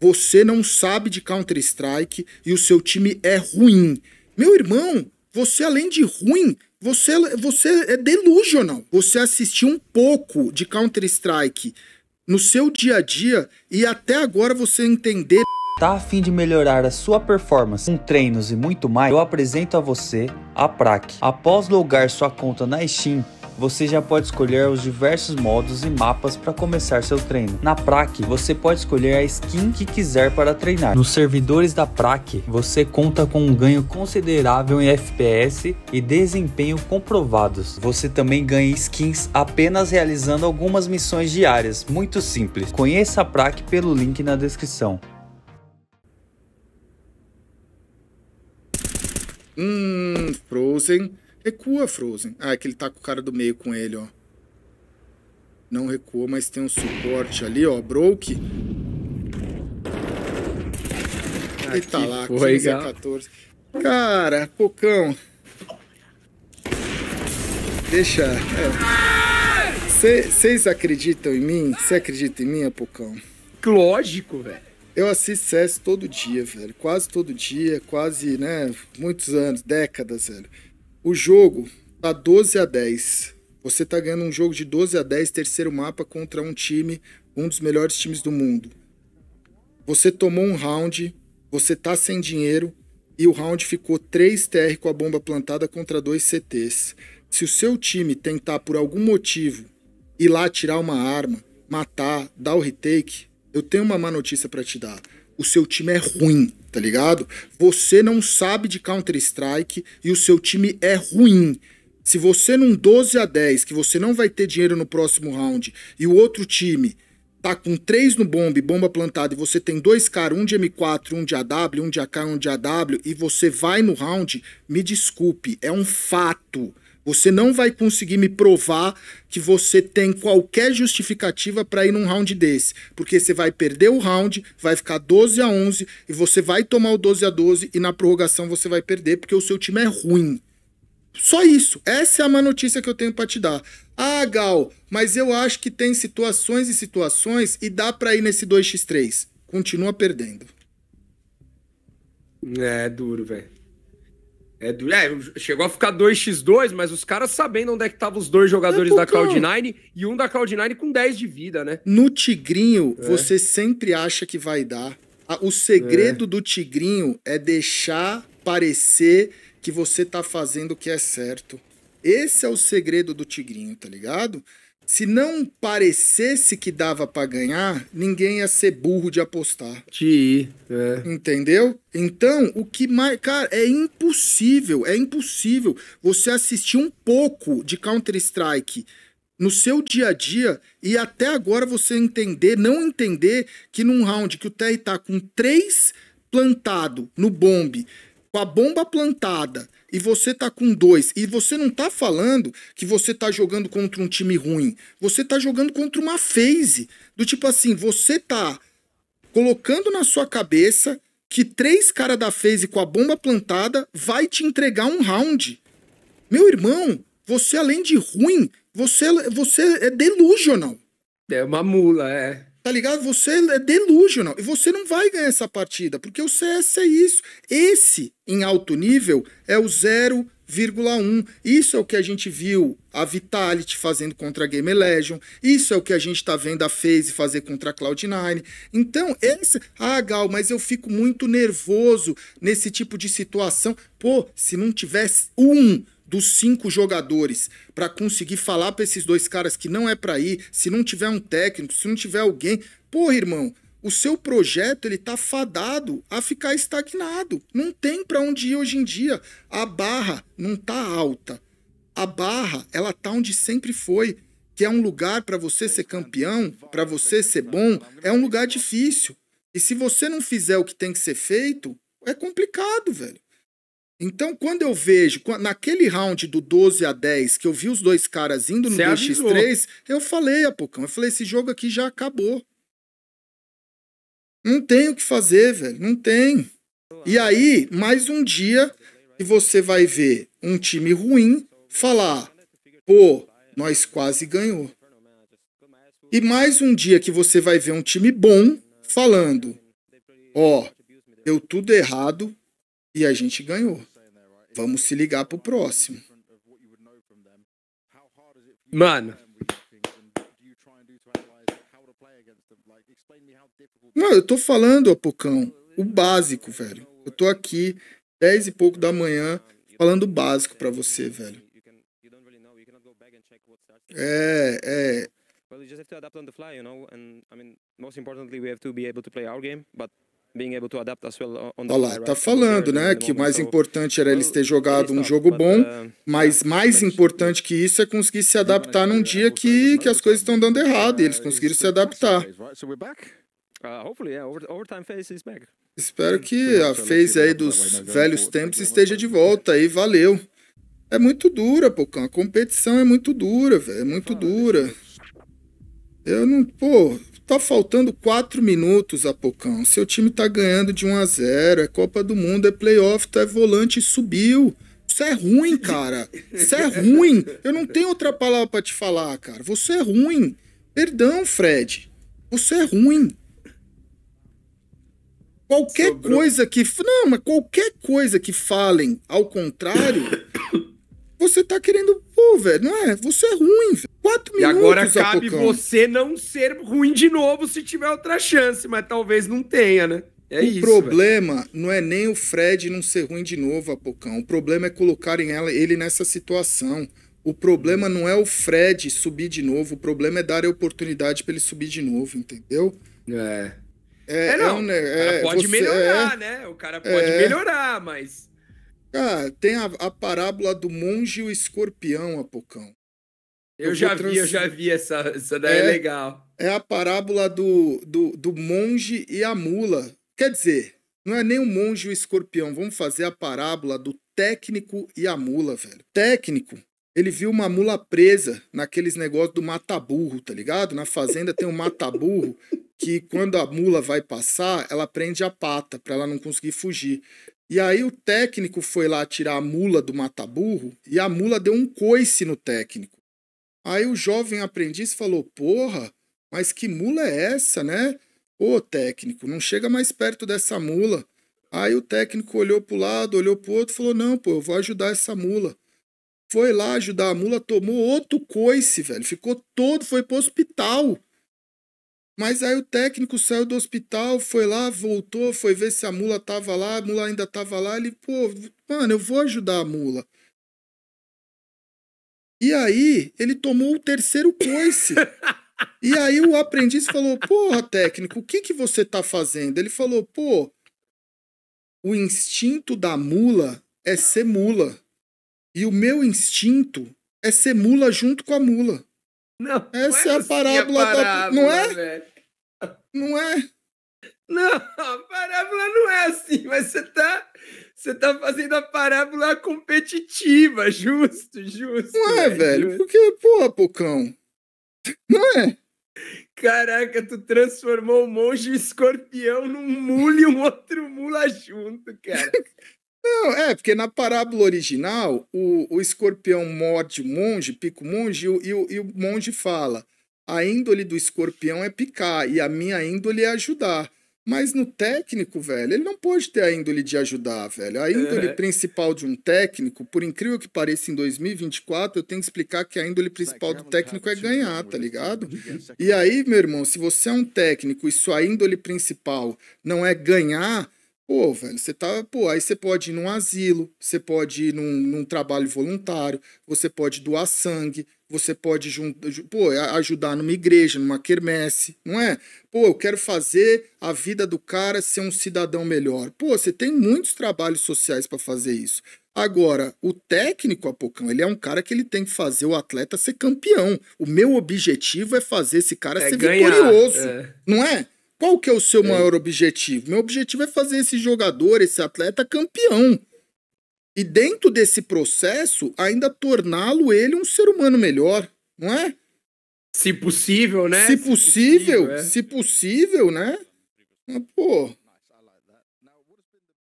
você não sabe de Counter-Strike e o seu time é ruim. Meu irmão, você além de ruim, você, você é delusional. Você assistiu um pouco de Counter-Strike no seu dia a dia e até agora você entender. Tá a fim de melhorar a sua performance com treinos e muito mais? Eu apresento a você a PRAC. Após logar sua conta na Steam, você já pode escolher os diversos modos e mapas para começar seu treino. Na PRAC, você pode escolher a skin que quiser para treinar. Nos servidores da PRAC, você conta com um ganho considerável em FPS e desempenho comprovados. Você também ganha skins apenas realizando algumas missões diárias, muito simples. Conheça a PRAC pelo link na descrição. Hum, Frozen. Recua, Frozen. Ah, é que ele tá com o cara do meio com ele, ó. Não recua, mas tem um suporte ali, ó. Broke. Ah, Eita tá lá, 15 a 14. Cara, Pocão. Deixa. Vocês é. acreditam em mim? Você acredita em mim, Apocão Lógico, velho. Eu assisto CS todo dia, velho. Quase todo dia, quase, né? Muitos anos, décadas, velho. O jogo tá 12 a 10. Você tá ganhando um jogo de 12 a 10, terceiro mapa contra um time, um dos melhores times do mundo. Você tomou um round, você tá sem dinheiro e o round ficou 3 TR com a bomba plantada contra dois CTs. Se o seu time tentar por algum motivo ir lá tirar uma arma, matar, dar o retake, eu tenho uma má notícia para te dar o seu time é ruim, tá ligado? Você não sabe de Counter-Strike e o seu time é ruim. Se você num 12 a 10, que você não vai ter dinheiro no próximo round, e o outro time tá com três no bombe, bomba plantada, e você tem dois caras, um de M4, um de AW, um de AK, um de AW, e você vai no round, me desculpe, é um fato você não vai conseguir me provar que você tem qualquer justificativa para ir num round desse, porque você vai perder o round, vai ficar 12 a 11 e você vai tomar o 12 a 12 e na prorrogação você vai perder porque o seu time é ruim. Só isso. Essa é a má notícia que eu tenho para te dar. Ah, Gal, mas eu acho que tem situações e situações e dá para ir nesse 2x3. Continua perdendo. É, é duro, velho. É, é, chegou a ficar 2x2, mas os caras sabendo onde é que estavam os dois jogadores é da Cloud9 e um da Cloud9 com 10 de vida, né? No Tigrinho, é. você sempre acha que vai dar. O segredo é. do Tigrinho é deixar parecer que você tá fazendo o que é certo. Esse é o segredo do Tigrinho, tá ligado? Se não parecesse que dava para ganhar, ninguém ia ser burro de apostar. De ir, é. Entendeu? Então, o que mais. Cara, é impossível, é impossível você assistir um pouco de Counter-Strike no seu dia a dia e até agora você entender, não entender que num round que o Terry tá com três plantado no bombe, com a bomba plantada e você tá com dois. E você não tá falando que você tá jogando contra um time ruim. Você tá jogando contra uma phase. Do tipo assim, você tá colocando na sua cabeça que três caras da phase com a bomba plantada vai te entregar um round. Meu irmão, você além de ruim, você, é, você é delusional. É uma mula, é. Tá ligado? Você é delusional. E você não vai ganhar essa partida, porque o CS é isso. Esse, em alto nível, é o 0,1. Isso é o que a gente viu a Vitality fazendo contra a Game Legion. Isso é o que a gente tá vendo a FaZe fazer contra a Cloud9. Então, esse... Ah, Gal, mas eu fico muito nervoso nesse tipo de situação. Pô, se não tivesse um dos cinco jogadores para conseguir falar para esses dois caras que não é para ir, se não tiver um técnico, se não tiver alguém, porra, irmão, o seu projeto ele tá fadado a ficar estagnado. Não tem para onde ir hoje em dia. A barra não tá alta. A barra, ela tá onde sempre foi, que é um lugar para você ser campeão, para você ser bom, é um lugar difícil. E se você não fizer o que tem que ser feito, é complicado, velho. Então, quando eu vejo, naquele round do 12 a 10, que eu vi os dois caras indo no 2x3, eu falei, Apocão, ah, eu falei, esse jogo aqui já acabou. Não tem o que fazer, velho, não tem. E aí, mais um dia, e você vai ver um time ruim falar, pô, nós quase ganhou. E mais um dia que você vai ver um time bom falando, ó, oh, deu tudo errado, e a gente ganhou. Vamos se ligar pro próximo. Mano. Não, eu tô falando, Apocão, o básico, velho. Eu tô aqui, dez e pouco da manhã, falando o básico pra você, velho. É, é. Well, you just have to adapt on the fly, you know. And I mean, most importantly, we have to be able to play our game, but Olha lá, tá falando, né, que o mais importante era eles ter jogado um jogo bom, é, mas é, mais importante que isso é conseguir se adaptar num é, dia que, que as coisas estão dando errado, e eles conseguiram se adaptar. Uh, Espero que a phase aí dos velhos tempos esteja de volta aí, valeu. É muito dura, Pocão. A competição é muito dura, velho. É muito dura. Eu não. Pô, Tá faltando quatro minutos, Apocão. Seu time tá ganhando de 1 a 0 É Copa do Mundo, é playoff, tá é volante subiu. Isso é ruim, cara. Isso é ruim. Eu não tenho outra palavra para te falar, cara. Você é ruim. Perdão, Fred. Você é ruim. Qualquer Sobrou. coisa que. Não, mas qualquer coisa que falem ao contrário você tá querendo. Pô, velho, não é? Você é ruim, velho. Quatro minutos. E agora cabe Apocão. você não ser ruim de novo se tiver outra chance, mas talvez não tenha, né? É o isso, problema véio. não é nem o Fred não ser ruim de novo, Apocão. O problema é colocarem ela, ele nessa situação. O problema não é o Fred subir de novo, o problema é dar a oportunidade para ele subir de novo, entendeu? É. É, é não. É um, é, pode você, melhorar, é. né? O cara pode é. melhorar, mas Cara, ah, tem a, a parábola do monge e o escorpião, Apocão. Eu, eu já trans... vi, eu já vi essa, essa daí é, é legal. É a parábola do, do, do monge e a mula. Quer dizer, não é nem o monge e o escorpião. Vamos fazer a parábola do técnico e a mula, velho. Técnico, ele viu uma mula presa naqueles negócios do mataburro, tá ligado? Na fazenda tem um mataburro que quando a mula vai passar, ela prende a pata para ela não conseguir fugir. E aí o técnico foi lá tirar a mula do mataburro e a mula deu um coice no técnico. Aí o jovem aprendiz falou: "Porra, mas que mula é essa, né? Ô, técnico, não chega mais perto dessa mula". Aí o técnico olhou pro lado, olhou pro outro, falou: "Não, pô, eu vou ajudar essa mula". Foi lá ajudar a mula, tomou outro coice, velho. Ficou todo, foi pro hospital. Mas aí o técnico saiu do hospital, foi lá, voltou, foi ver se a mula tava lá, a mula ainda tava lá, ele, pô, mano, eu vou ajudar a mula. E aí ele tomou o terceiro coice. e aí o aprendiz falou: "Porra, técnico, o que que você tá fazendo?" Ele falou: "Pô, o instinto da mula é ser mula. E o meu instinto é ser mula junto com a mula." Não, Essa não é a parábola, assim a parábola da... Não é? Velho. Não é? Não, a parábola não é assim, mas você tá, você tá fazendo a parábola competitiva, justo, justo. Não é, velho, velho porque, porra, Pocão, não é? Caraca, tu transformou o monge escorpião num mula e um outro mula junto, cara. Não, é, porque na parábola original, o, o escorpião morde o monge, pica o monge, e o, e o, e o monge fala: a índole do escorpião é picar, e a minha índole é ajudar. Mas no técnico, velho, ele não pode ter a índole de ajudar, velho. A índole é. principal de um técnico, por incrível que pareça, em 2024, eu tenho que explicar que a índole principal do técnico é ganhar, tá ligado? E aí, meu irmão, se você é um técnico e sua índole principal não é ganhar, Pô, velho, você tá. Pô, aí você pode ir num asilo, você pode ir num, num trabalho voluntário, você pode doar sangue, você pode juntar, pô, ajudar numa igreja, numa quermesse, não é? Pô, eu quero fazer a vida do cara ser um cidadão melhor. Pô, você tem muitos trabalhos sociais para fazer isso. Agora, o técnico Apocão, ele é um cara que ele tem que fazer o atleta ser campeão. O meu objetivo é fazer esse cara é ser ganhar, vitorioso, é. não é? Qual que é o seu é. maior objetivo? Meu objetivo é fazer esse jogador, esse atleta campeão. E dentro desse processo, ainda torná-lo ele um ser humano melhor, não é? Se possível, né? Se, se possível, possível é. se possível, né? Pô,